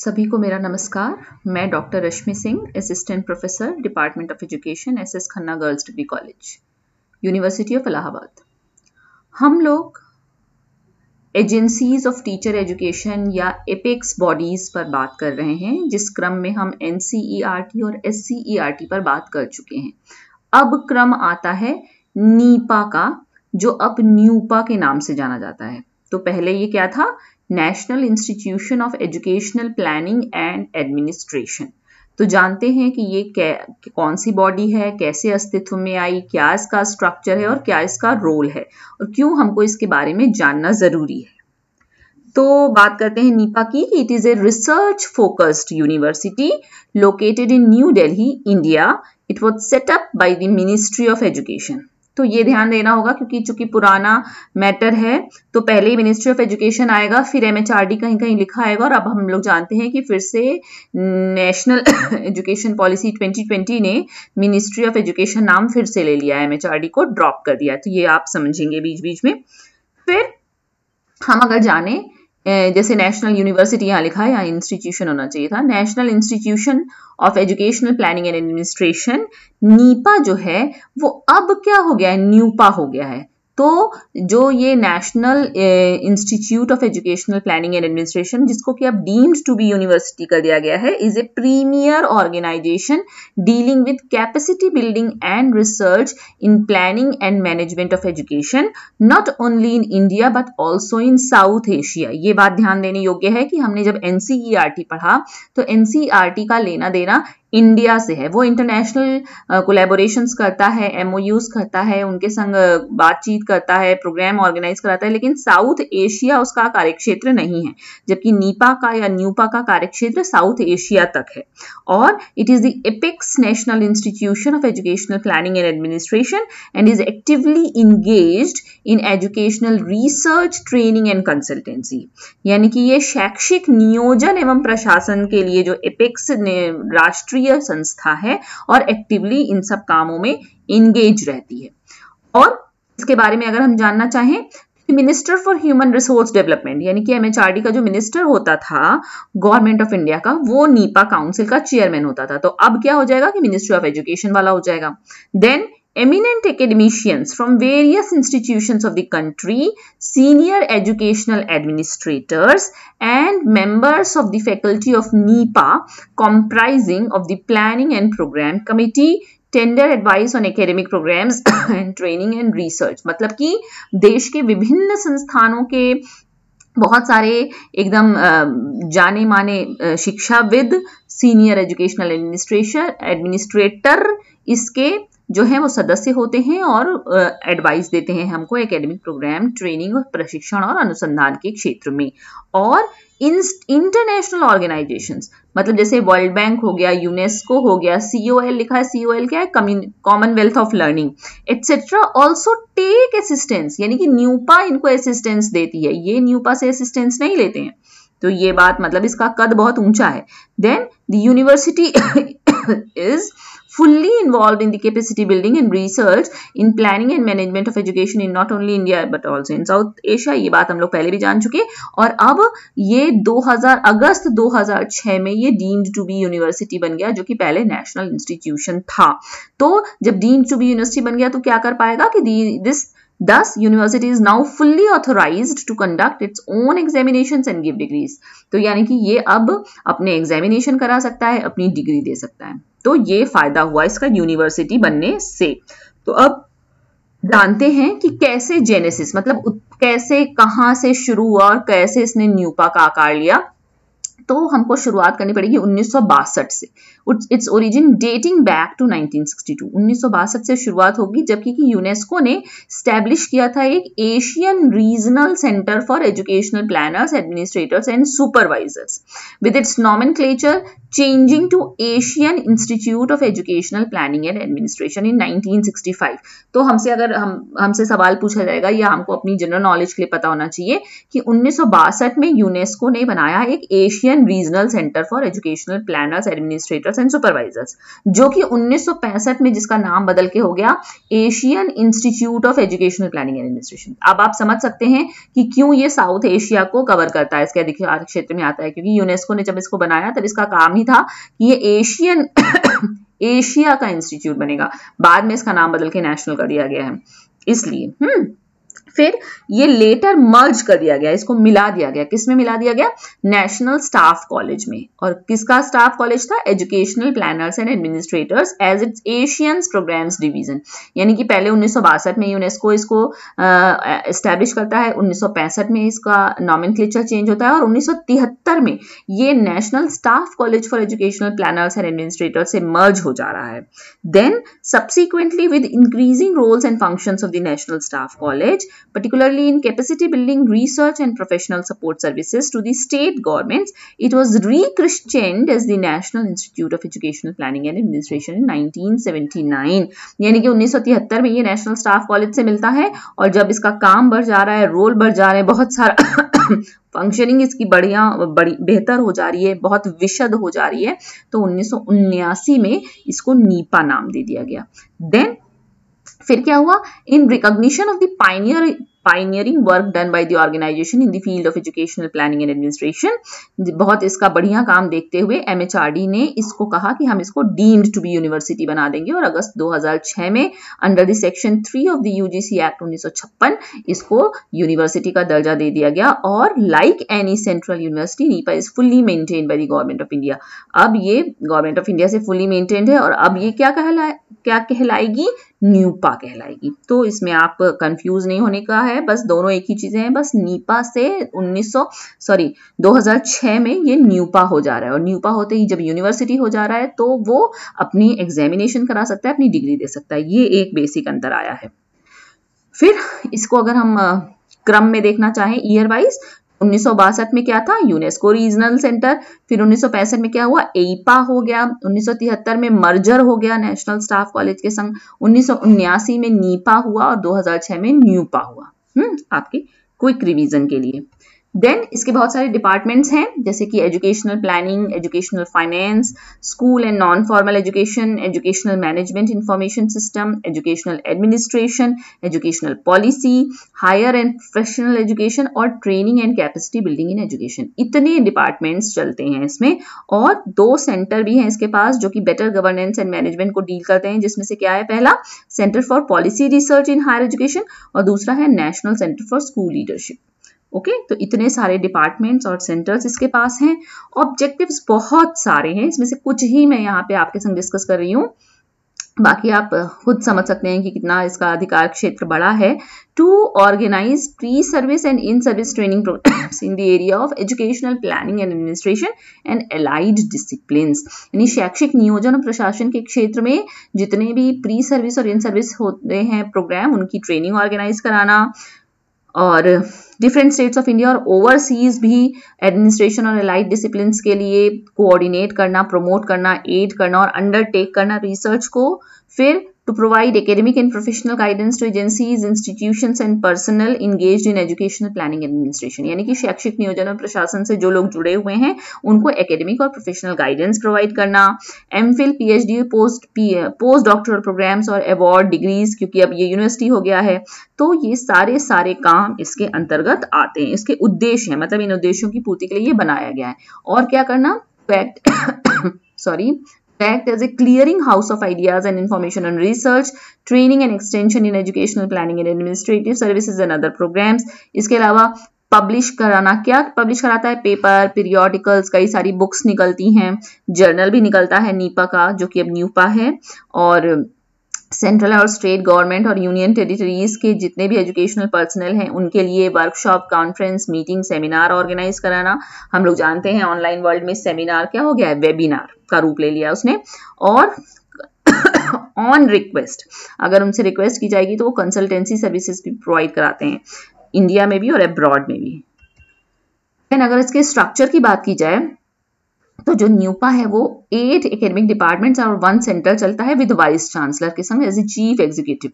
सभी को मेरा नमस्कार मैं doctor Rashmi Singh assistant professor department of education S S Khanna girls degree college university of Allahabad हम लोग एजेंसीज ऑफ टीचर एजुकेशन या एपेक्स बॉडीज पर बात कर रहे हैं जिस क्रम में हम एन और एस पर बात कर चुके हैं अब क्रम आता है नीपा का जो अब न्यूपा के नाम से जाना जाता है तो पहले ये क्या था national institution of educational planning and administration तो जानते हैं कि ये कौन सी बॉडी है कैसे अस्तित्व में आई क्या इसका स्ट्रक्चर है और क्या इसका रोल है और क्यों हमको इसके बारे में जानना ज़रूरी है तो बात करते हैं नीपा की it is a research focused university located in new Delhi India it was set up by the ministry of education तो ये ध्यान देना होगा क्योंकि चूंकि पुराना मैटर है तो पहले ही मिनिस्ट्री ऑफ एजुकेशन आएगा फिर एम कहीं कहीं लिखा आएगा और अब हम लोग जानते हैं कि फिर से नेशनल एजुकेशन पॉलिसी 2020 ने मिनिस्ट्री ऑफ एजुकेशन नाम फिर से ले लिया है एम को ड्रॉप कर दिया तो ये आप समझेंगे बीच बीच में फिर हम अगर जाने जैसे नेशनल यूनिवर्सिटी यहाँ लिखा है यहाँ इंस्टीट्यूशन होना चाहिए था national institution of educational planning and administration NIEPA जो है वो अब क्या हो गया है न्यूपा हो गया है तो जो ये national institute of educational planning and administration जिसको कि अब डीम्ड टू बी यूनिवर्सिटी कर दिया गया है is a premier organisation dealing with capacity building and research in planning and management of education not only in India but also in South Asia ये बात ध्यान देने योग्य है कि हमने जब एनसीईआरटी e पढ़ा तो एनसीईआरटी e का लेना देना इंडिया से है वो इंटरनेशनल uh, करता है एमओयूज करता है उनके संग बातचीत करता है प्रोग्राम ऑर्गेनाइज कराता है लेकिन साउथ एशिया उसका कार्यक्षेत्र नहीं है जबकि नीपा का या न्यूपा का कार्यक्षेत्र साउथ एशिया तक है और it is the apex national institution of educational planning and administration and is actively engage in educational research training and consultancy यानी कि ये शैक्षिक नियोजन एवं प्रशासन के लिए जो एपेक्स राष्ट्रीय संस्था है और एक्टिवली इन सब कामों में इंगेज रहती है और इसके बारे में अगर हम जानना चाहें minister for human resource development यानी कि एमएचआरडी का जो मिनिस्टर होता था गवर्नमेंट ऑफ इंडिया का वो नीपा काउंसिल का चेयरमैन होता था तो अब क्या हो जाएगा कि मिनिस्ट्री ऑफ एजुकेशन वाला हो जाएगा then eminent academicians from various institutions of the country, senior educational administrators and members of the faculty of nipa comprising of the Planning and Program Committee, tender advice on academic programmes and training and research मतलब कि देश के विभिन्न संस्थानों के बहुत सारे एकदम जाने माने शिक्षाविद सीनियर एजुकेशनल एडमिनिस्ट्रेशन एडमिनिस्ट्रेटर इसके जो है वो सदस्य होते हैं और एडवाइस देते हैं हमको एकेडमिक प्रोग्राम ट्रेनिंग और प्रशिक्षण और अनुसंधान के क्षेत्र में और इंटरनेशनल ऑर्गेनाइजेशंस मतलब जैसे वर्ल्ड बैंक हो गया यूनेस्को हो गया सीओएल लिखा है सीओएल क्या है Commonwealth of Learning etcetera also tech assistance यानी कि न्यूपा इनको असिस्टेंस देती है ये न्यूपा से असिस्टेंस नहीं लेते हैं तो ये बात मतलब इसका कद बहुत ऊंचा है then the university is fully involved in the capacity building and research in planning and management of education in not only India but also in South Asia. ये बात हम लोग पहले भी जान चुके और अब ये 2000 अगस्त 2006 में ये deemed to be university बन गया जो कि पहले national institution था तो जब deemed to be university बन गया तो क्या कर पाएगा कि this Thus, university is now fully authorized to conduct its own examinations and give degrees. तो यानी कि ये अब अपने एग्जामिनेशन करा सकता है अपनी डिग्री दे सकता है तो ये फायदा हुआ इसका यूनिवर्सिटी बनने से तो अब जानते हैं कि कैसे जेनेसिस मतलब कैसे कहाँ से शुरू हुआ और कैसे इसने न्यूपा का आकार लिया तो हमको शुरुआत करनी पड़ेगी उन्नीस से its origin dating back to 1962 1962 से शुरुआत होगी जबकि कि यूनेस्को ने स्टैब्लिश किया था एक Asian regional centre for educational planners administrators and supervisors with its नॉमन changing to Asian institute of educational planning and administration in nineteen तो हमसे अगर हम हमसे सवाल पूछा जाएगा या हमको अपनी जनरल नॉलेज के लिए पता होना चाहिए कि उन्नीस में यूनेस्को ने बनाया एक Asian Asian regional centre for educational planners administrators and supervisors जो कि 1965 में जिसका नाम बदल के हो गया Asian institute of educational planning administration अब आप समझ सकते हैं कि क्यों ये साउथ एशिया को कवर करता है इसके अधिकार क्षेत्र में आता है क्योंकि यूनेस्को ने जब इसको बनाया तब इसका काम ही था कि ये एशियन एशिया का इंस्टीट्यूट बनेगा बाद में इसका नाम बदल के नेशनल कर दिया गया है इसलिए हम्म फिर ये लेटर मर्ज कर दिया गया इसको मिला दिया गया किसमें मिला दिया गया नेशनल स्टाफ कॉलेज में और किसका स्टाफ कॉलेज था educational planners and administrators as its Asians programmes division यानी कि पहले उन्नीस में यूनेस्को इसको इस्टेब्लिश करता है उन्नीस में इसका नॉमिन चेंज होता है और उन्नीस में ये national staff college for educational planners and administrators से मर्ज हो जा रहा है then subsequently with increasing roles and function of the national staff college particularly in capacity building research and professional support services to the state governments. It was rechristened as the National Institute of Educational Planning and Administration in 1979. yani ki 1973 mein ye national staff college se milta hai aur jab iska kaam badh ja raha hai role badh ja rahe hain bahut sara functioning इसकी बढ़िया बड़ी बेहतर हो जा रही है बहुत विशद हो जा रही है तो उन्नीस में इसको नीपा नाम दे दिया गया देन फिर क्या हुआ in recognition of the pioneer pioneering work done by the organisation in the field of educational planning and administration बहुत इसका बढ़िया काम देखते हुए एमएचआरडी ने इसको कहा कि हम इसको डीम्ड टू बी यूनिवर्सिटी बना देंगे और अगस्त 2006 में under the section 3 of the UGC act 1956 इसको यूनिवर्सिटी का दर्जा दे दिया गया और like any central university NIEPA is fully maintain by the government of India अब ये गवर्नमेंट ऑफ इंडिया से फुली मेंटेन है और अब ये क्या कहला क्या कहलाएगी न्यूपा कहलाएगी तो इसमें आप कंफ्यूज नहीं होने का है बस दोनों एक ही चीज़ें हैं बस नीपा से 1900 सॉरी 2006 में ये न्यूपा हो जा रहा है और न्यूपा होते ही जब यूनिवर्सिटी हो जा रहा है तो वो अपनी एग्जामिनेशन करा सकता है अपनी डिग्री दे सकता है ये एक बेसिक अंतर आया है फिर इसको अगर हम क्रम में देखना चाहें ईयर वाइज उन्नीस में क्या था यूनेस्को रीजनल सेंटर फिर उन्नीस में क्या हुआ एपा हो गया 1973 में मर्जर हो गया नेशनल स्टाफ कॉलेज के संग उन्नीस में नीपा हुआ और 2006 में न्यूपा हुआ हम्म आपके क्विक रिवीजन के लिए देन इसके बहुत सारे डिपार्टमेंट्स हैं जैसे कि educational planning educational finance school and non formal education educational management information system educational administration educational policy higher and professional education और training and capacity building in education इतने डिपार्टमेंट्स चलते हैं इसमें और दो सेंटर भी हैं इसके पास जो कि बेटर गवर्नेंस एंड मैनेजमेंट को डील करते हैं जिसमें से क्या है पहला centre for policy research in higher education और दूसरा है national centre for school leadership okay okay? तो इतने सारे डिपार्टमेंट्स और सेंटर्स इसके पास हैं ऑब्जेक्टिव्स बहुत सारे हैं इसमें से कुछ ही मैं यहाँ पे आपके संग डिस्कस कर रही हूँ बाकी आप खुद समझ सकते हैं कि कितना इसका अधिकार क्षेत्र बड़ा है to organise pre service and in service training programmes in the area of educational planning and administration and allied discipline यानी शैक्षिक नियोजन और प्रशासन के क्षेत्र में जितने भी प्री सर्विस और इन सर्विस होते हैं प्रोग्राम उनकी ट्रेनिंग ऑर्गेनाइज कराना और डिफरेंट स्टेट्स ऑफ इंडिया और ओवरसीज भी एडमिनिस्ट्रेशन और एलाइड डिसिप्लिन के लिए कोऑर्डिनेट करना प्रमोट करना एड करना और अंडरटेक करना रिसर्च को फिर to provide academic and professional guidance to agencies, institutions and personnel engaged in educational planning and administration यानी कि शैक्षिक नियोजन और प्रशासन से जो लोग जुड़े हुए हैं उनको एकेडमिक और प्रोफेशनल गाइडेंस प्रोवाइड करना M Phil P H D post post doctoral programmes और अवार्ड डिग्रीज क्योंकि अब ये यूनिवर्सिटी हो गया है तो ये सारे सारे काम इसके अंतर्गत आते हैं इसके उद्देश्य हैं मतलब इन उद्देश्यों की पूर्ति के लिए ये बनाया गया है और क्या करना fact sorry act as a clearing house of ideas and information on research, training and extension in educational planning and administrative services and other programs. iske alawa publish कराना क्या पब्लिश कराता है पेपर पीरियोडिकल्स कई सारी books निकलती हैं journal भी निकलता है नीपा का जो कि अब न्यूपा है और सेंट्रल और स्टेट गवर्नमेंट और यूनियन टेरिटरीज के जितने भी एजुकेशनल पर्सनल हैं उनके लिए workshop conference meeting seminar organise कराना हम लोग जानते हैं ऑनलाइन वर्ल्ड में सेमिनार क्या हो गया है वेबिनार का रूप ले लिया उसने और ऑन रिक्वेस्ट अगर उनसे रिक्वेस्ट की जाएगी तो वो कंसल्टेंसी सर्विसेज भी प्रोवाइड कराते हैं इंडिया में भी और अब्रॉड में भी देन अगर इसके स्ट्रक्चर की बात की जाए तो जो न्यूपा है वो एट एकेडमिक डिपार्टमेंट्स और वन सेंटर चलता है विद वाइस चांसलर के संग as a chief executive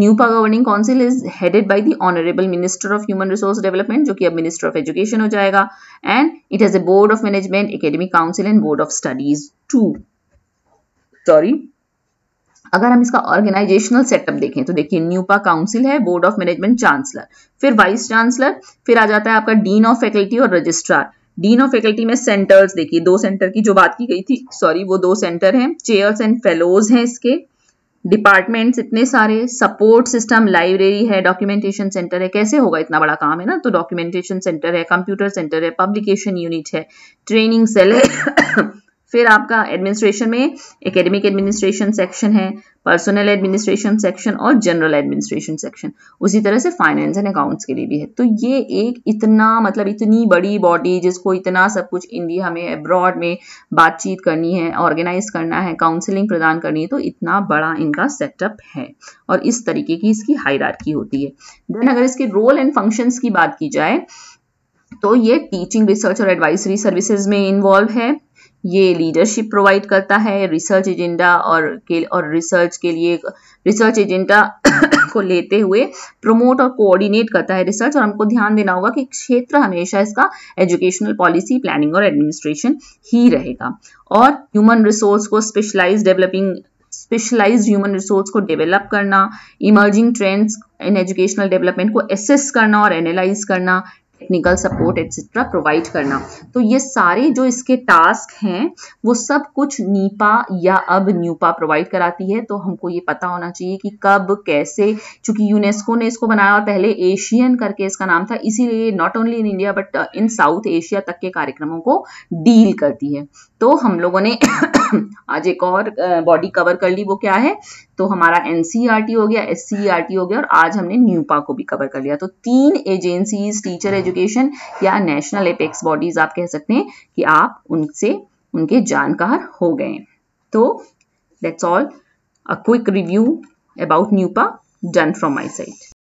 NUEPA governing council is headed by the honourable minister of human resource development जो कि अब मिनिस्टर ऑफ एजुकेशन हो जाएगा and it has a board of management academic council and board of studies to sorry अगर हम इसका organisational setup देखें तो देखिए न्यूपा काउंसिल है बोर्ड ऑफ मैनेजमेंट चांसलर फिर वाइस चांसलर फिर आ जाता है आपका डीन ऑफ फैकल्टी और रजिस्ट्रार डीन ऑफ फैकल्टी में सेंटर्स देखिए दो सेंटर की जो बात की गई थी सॉरी वो दो सेंटर हैं चेयर्स एंड फेलोज हैं इसके डिपार्टमेंट्स इतने सारे सपोर्ट सिस्टम लाइब्रेरी है डॉक्यूमेंटेशन सेंटर है कैसे होगा इतना बड़ा काम है ना तो डॉक्यूमेंटेशन सेंटर है कंप्यूटर सेंटर है पब्लिकेशन यूनिट है ट्रेनिंग सेल है फिर आपका एडमिनिस्ट्रेशन में एकेडमिक एडमिनिस्ट्रेशन सेक्शन है पर्सनल एडमिनिस्ट्रेशन सेक्शन और जनरल एडमिनिस्ट्रेशन सेक्शन उसी तरह से फाइनेंस एंड अकाउंट्स के लिए भी है तो ये एक इतना मतलब इतनी बड़ी बॉडी जिसको इतना सब कुछ इंडिया में अब्रॉड में बातचीत करनी है ऑर्गेनाइज करना है काउंसिलिंग प्रदान करनी है तो इतना बड़ा इनका सेटअप है और इस तरीके की इसकी हायरार्की होती है देन अगर इसके रोल एंड फंक्शंस की बात की जाए तो ये टीचिंग रिसर्च और एडवाइजरी सर्विसेज में इन्वॉल्व है ये लीडरशिप प्रोवाइड करता है रिसर्च एजेंडा और के और रिसर्च के लिए रिसर्च एजेंडा को लेते हुए प्रमोट और कोऑर्डिनेट करता है रिसर्च और हमको ध्यान देना होगा कि क्षेत्र हमेशा इसका एजुकेशनल पॉलिसी प्लानिंग और एडमिनिस्ट्रेशन ही रहेगा और ह्यूमन रिसोर्स को specialise developing specialise human resource को डेवलप करना emerging trends in educational development को एसेस करना और एनालाइज करना टेक्निकल सपोर्ट एक्सेट्रा प्रोवाइड करना तो ये सारे जो इसके टास्क हैं वो सब कुछ नीपा या अब न्यूपा प्रोवाइड कराती है तो हमको ये पता होना चाहिए कि कब कैसे चूंकि यूनेस्को ने इसको बनाया पहले एशियन करके इसका नाम था इसीलिए not only in India but in South Asia तक के कार्यक्रमों को डील करती है तो हम लोगों ने आज एक और बॉडी कवर कर ली वो क्या है तो हमारा एन e हो गया एस e हो गया और आज हमने न्यूपा को भी कवर कर लिया तो तीन एजेंसीज टीचर एजुकेशन या नेशनल एपेक्स बॉडीज आप कह सकते हैं कि आप उनसे उनके जानकार हो गए तो that's all a quick review about NUEPA done from my side